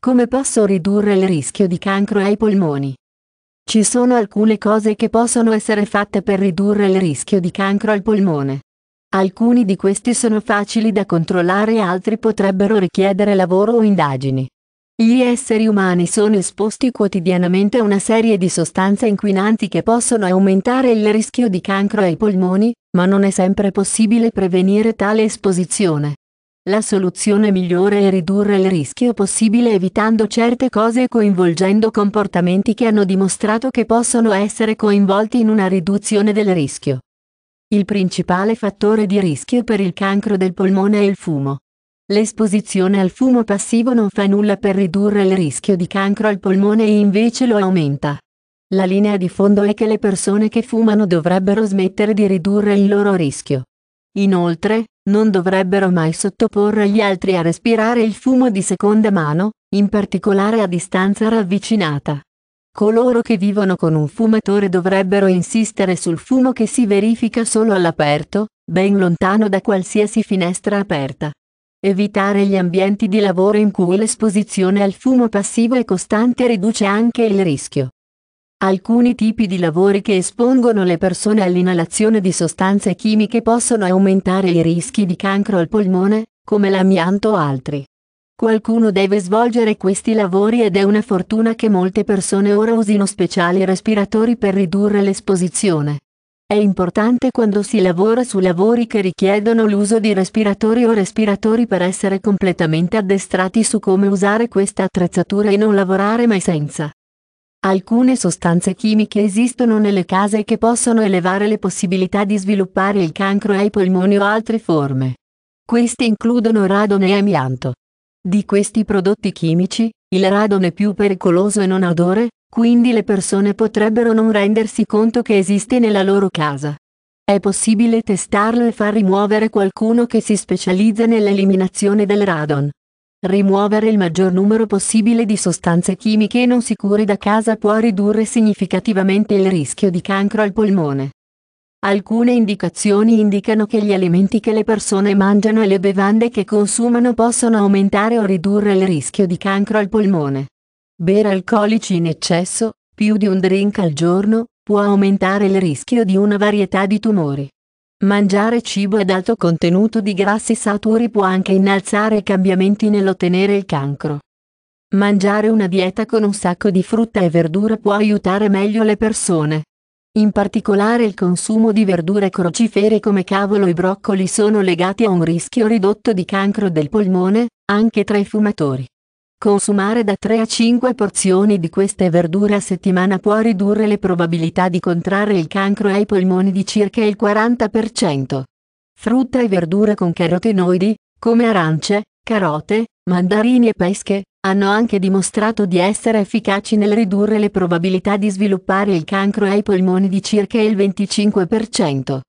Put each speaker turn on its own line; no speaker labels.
Come posso ridurre il rischio di cancro ai polmoni? Ci sono alcune cose che possono essere fatte per ridurre il rischio di cancro al polmone. Alcuni di questi sono facili da controllare e altri potrebbero richiedere lavoro o indagini. Gli esseri umani sono esposti quotidianamente a una serie di sostanze inquinanti che possono aumentare il rischio di cancro ai polmoni, ma non è sempre possibile prevenire tale esposizione. La soluzione migliore è ridurre il rischio possibile evitando certe cose e coinvolgendo comportamenti che hanno dimostrato che possono essere coinvolti in una riduzione del rischio. Il principale fattore di rischio per il cancro del polmone è il fumo. L'esposizione al fumo passivo non fa nulla per ridurre il rischio di cancro al polmone e invece lo aumenta. La linea di fondo è che le persone che fumano dovrebbero smettere di ridurre il loro rischio. Inoltre, non dovrebbero mai sottoporre gli altri a respirare il fumo di seconda mano, in particolare a distanza ravvicinata. Coloro che vivono con un fumatore dovrebbero insistere sul fumo che si verifica solo all'aperto, ben lontano da qualsiasi finestra aperta. Evitare gli ambienti di lavoro in cui l'esposizione al fumo passivo è costante riduce anche il rischio Alcuni tipi di lavori che espongono le persone all'inalazione di sostanze chimiche possono aumentare i rischi di cancro al polmone, come l'amianto o altri. Qualcuno deve svolgere questi lavori ed è una fortuna che molte persone ora usino speciali respiratori per ridurre l'esposizione. È importante quando si lavora su lavori che richiedono l'uso di respiratori o respiratori per essere completamente addestrati su come usare questa attrezzatura e non lavorare mai senza. Alcune sostanze chimiche esistono nelle case che possono elevare le possibilità di sviluppare il cancro ai polmoni o altre forme. Queste includono radon e amianto. Di questi prodotti chimici, il radon è più pericoloso e non ha odore, quindi le persone potrebbero non rendersi conto che esiste nella loro casa. È possibile testarlo e far rimuovere qualcuno che si specializza nell'eliminazione del radon. Rimuovere il maggior numero possibile di sostanze chimiche non sicure da casa può ridurre significativamente il rischio di cancro al polmone. Alcune indicazioni indicano che gli alimenti che le persone mangiano e le bevande che consumano possono aumentare o ridurre il rischio di cancro al polmone. Bere alcolici in eccesso, più di un drink al giorno, può aumentare il rischio di una varietà di tumori. Mangiare cibo ad alto contenuto di grassi saturi può anche innalzare cambiamenti nell'ottenere il cancro. Mangiare una dieta con un sacco di frutta e verdura può aiutare meglio le persone. In particolare il consumo di verdure crocifere come cavolo e broccoli sono legati a un rischio ridotto di cancro del polmone, anche tra i fumatori. Consumare da 3 a 5 porzioni di queste verdure a settimana può ridurre le probabilità di contrarre il cancro ai polmoni di circa il 40%. Frutta e verdure con carotenoidi, come arance, carote, mandarini e pesche, hanno anche dimostrato di essere efficaci nel ridurre le probabilità di sviluppare il cancro ai polmoni di circa il 25%.